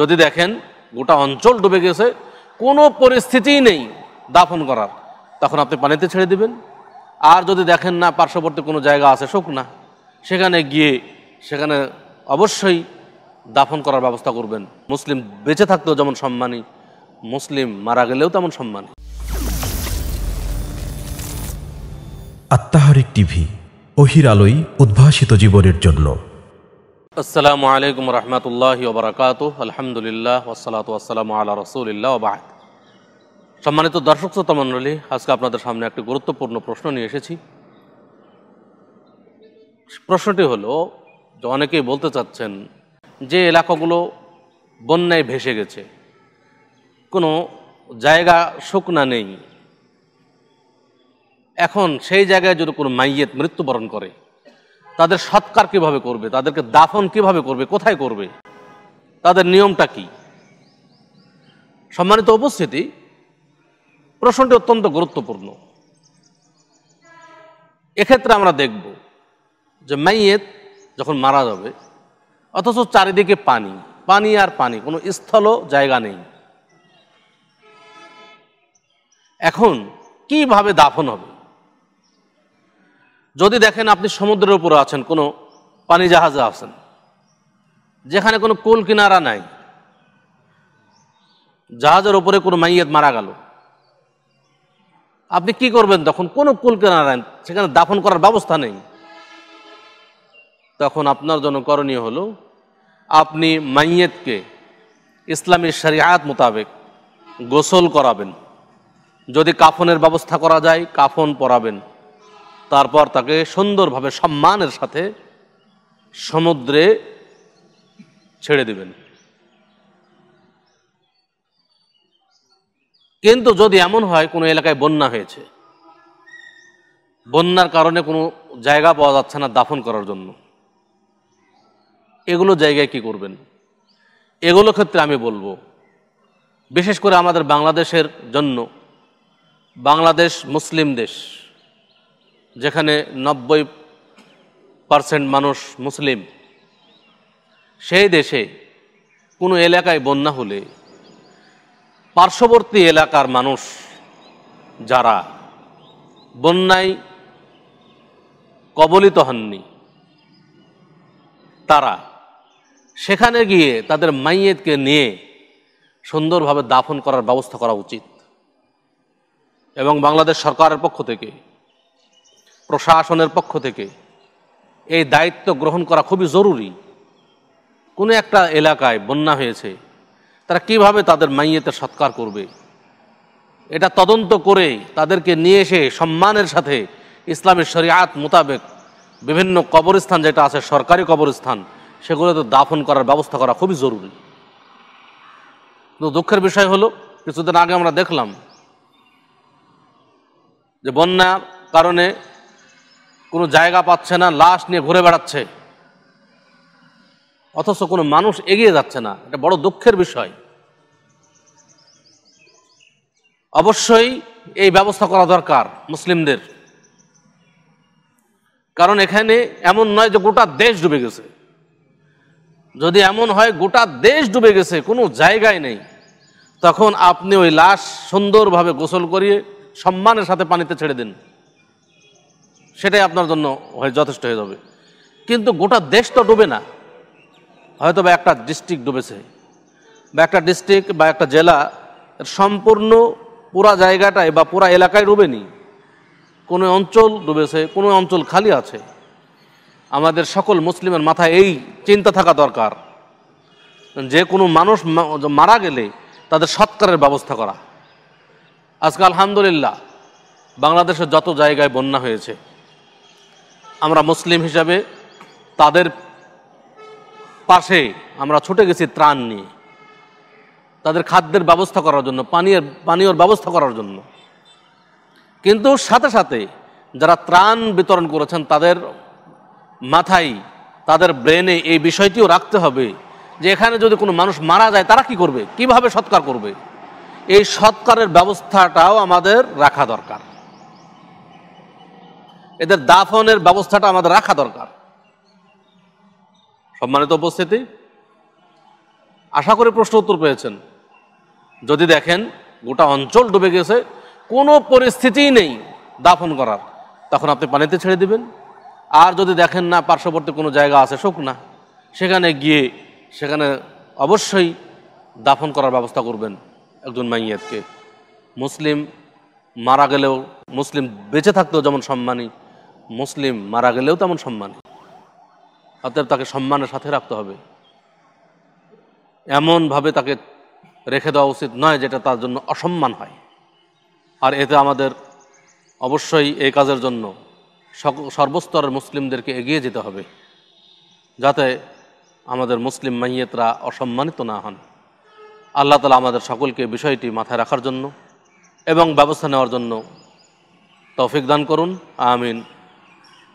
যদি দেখেন গোটা অঞ্চল ডুবে গেছে কোনো পরিস্থিতিই নেই দাফন করার তখন আপনি পানিতে ছেড়ে দিবেন আর যদি দেখেন না পার্শ্ববর্তী কোনো জায়গা আছে না সেখানে গিয়ে সেখানে অবশ্যই দাফন করার ব্যবস্থা করবেন মুসলিম বেঁচে থাকতেও যেমন সম্মানী মুসলিম মারা গেলেও তেমন সম্মানী আত্মাহারিক টিভি অহির আলোয় উদ্ভাসিত জীবনের জন্য আসসালামু আলাইকুম রহমতুল্লাহ ওবরাকাত আলহামদুলিল্লাহ ওসালাত আসসালামু আল্লাহ রসুলিল্লাহ ওবাহাদ সম্মানিত দর্শক শ্রোতা মণ্ডলী আজকে আপনাদের সামনে একটি গুরুত্বপূর্ণ প্রশ্ন নিয়ে এসেছি প্রশ্নটি হলো যে অনেকেই বলতে চাচ্ছেন যে এলাকাগুলো বন্যায় ভেসে গেছে কোনো জায়গা শুকনা নেই এখন সেই জায়গায় যদি কোনো মাইয়েত মৃত্যুবরণ করে তাদের সৎকার কিভাবে করবে তাদেরকে দাফন কিভাবে করবে কোথায় করবে তাদের নিয়মটা কি সম্মানিত উপস্থিতি প্রশ্নটি অত্যন্ত গুরুত্বপূর্ণ এক্ষেত্রে আমরা দেখব যে মাইয়েত যখন মারা যাবে অথচ চারিদিকে পানি পানি আর পানি কোনো স্থল জায়গা নেই এখন কিভাবে দাফন হবে যদি দেখেন আপনি সমুদ্রের উপরে আছেন কোনো পানি জাহাজে আছেন যেখানে কোনো কুল কিনারা নাই জাহাজের উপরে কোনো মাইয়েত মারা গেল আপনি কি করবেন তখন কোনো কুল কিনারা সেখানে দাফন করার ব্যবস্থা নেই তখন আপনার জন্য করণীয় হলো আপনি মাইয়েতকে ইসলামের শরিয়াত মোতাবেক গোসল করাবেন যদি কাফনের ব্যবস্থা করা যায় কাফন পরাবেন তারপর তাকে সুন্দরভাবে সম্মানের সাথে সমুদ্রে ছেড়ে দেবেন কিন্তু যদি এমন হয় কোনো এলাকায় বন্যা হয়েছে বন্যার কারণে কোনো জায়গা পাওয়া যাচ্ছে না দাফন করার জন্য এগুলো জায়গায় কি করবেন এগুলো ক্ষেত্রে আমি বলবো বিশেষ করে আমাদের বাংলাদেশের জন্য বাংলাদেশ মুসলিম দেশ যেখানে নব্বই পারসেন্ট মানুষ মুসলিম সেই দেশে কোনো এলাকায় বন্যা হলে পার্শ্ববর্তী এলাকার মানুষ যারা বন্যায় কবলিত হননি তারা সেখানে গিয়ে তাদের মাইয়েতকে নিয়ে সুন্দরভাবে দাফন করার ব্যবস্থা করা উচিত এবং বাংলাদেশ সরকারের পক্ষ থেকে প্রশাসনের পক্ষ থেকে এই দায়িত্ব গ্রহণ করা খুবই জরুরি কোনো একটা এলাকায় বন্যা হয়েছে তারা কিভাবে তাদের মাইয়েতে সৎকার করবে এটা তদন্ত করে তাদেরকে নিয়ে এসে সম্মানের সাথে ইসলামের শরিয়াত মোতাবেক বিভিন্ন কবরস্থান যেটা আছে সরকারি কবরস্থান সেগুলোতে দাফন করার ব্যবস্থা করা খুবই জরুরি কিন্তু দুঃখের বিষয় হলো কিছুদিন আগে আমরা দেখলাম যে বন্যার কারণে কোনো জায়গা পাচ্ছে না লাশ নিয়ে ঘুরে বেড়াচ্ছে অথচ কোনো মানুষ এগিয়ে যাচ্ছে না এটা বড় দুঃখের বিষয় অবশ্যই এই ব্যবস্থা করা দরকার মুসলিমদের কারণ এখানে এমন নয় যে গোটা দেশ ডুবে গেছে যদি এমন হয় গোটা দেশ ডুবে গেছে কোনো জায়গায় নেই তখন আপনি ওই লাশ সুন্দরভাবে গোসল করিয়ে সম্মানের সাথে পানিতে ছেড়ে দিন সেটাই আপনার জন্য যথেষ্ট হয়ে যাবে কিন্তু গোটা দেশ তো ডুবে না হয়তো বা একটা ডিস্ট্রিক্ট ডুবেছে বা একটা ডিস্ট্রিক্ট বা একটা জেলা সম্পূর্ণ পুরা জায়গাটায় বা পুরা এলাকায় ডুবেনি কোনো অঞ্চল ডুবেছে কোনো অঞ্চল খালি আছে আমাদের সকল মুসলিমের মাথায় এই চিন্তা থাকা দরকার যে কোনো মানুষ মারা গেলে তাদের সৎকারের ব্যবস্থা করা আজকে আলহামদুলিল্লাহ বাংলাদেশের যত জায়গায় বন্যা হয়েছে আমরা মুসলিম হিসাবে তাদের পাশে আমরা ছুটে গেছি ত্রাণ নিয়ে তাদের খাদ্যের ব্যবস্থা করার জন্য পানীয় পানীয়র ব্যবস্থা করার জন্য কিন্তু সাথে সাথে যারা ত্রাণ বিতরণ করেছেন তাদের মাথায় তাদের ব্রেনে এই বিষয়টিও রাখতে হবে যে এখানে যদি কোনো মানুষ মারা যায় তারা কি করবে কিভাবে সৎকার করবে এই সৎকারের ব্যবস্থাটাও আমাদের রাখা দরকার এদের দাফনের ব্যবস্থাটা আমাদের রাখা দরকার সম্মানিত উপস্থিতি আশা করে প্রশ্ন উত্তর পেয়েছেন যদি দেখেন গোটা অঞ্চল ডুবে গেছে কোনো পরিস্থিতিই নেই দাফন করার তখন আপনি পানিতে ছেড়ে দিবেন আর যদি দেখেন না পার্শ্ববর্তী কোনো জায়গা আছে না সেখানে গিয়ে সেখানে অবশ্যই দাফন করার ব্যবস্থা করবেন একজন মাইয়াতকে মুসলিম মারা গেলেও মুসলিম বেঁচে থাকতেও যেমন সম্মানী মুসলিম মারা গেলেও তেমন সম্মান অতএব তাকে সম্মানের সাথে রাখতে হবে এমনভাবে তাকে রেখে দেওয়া উচিত নয় যেটা তার জন্য অসম্মান হয় আর এতে আমাদের অবশ্যই এই কাজের জন্য সর্বস্তরের মুসলিমদেরকে এগিয়ে যেতে হবে যাতে আমাদের মুসলিম মাইয়েতরা অসম্মানিত না হন আল্লাহ তালা আমাদের সকলকে বিষয়টি মাথায় রাখার জন্য এবং ব্যবস্থা নেওয়ার জন্য তৌফিক দান করুন আমিন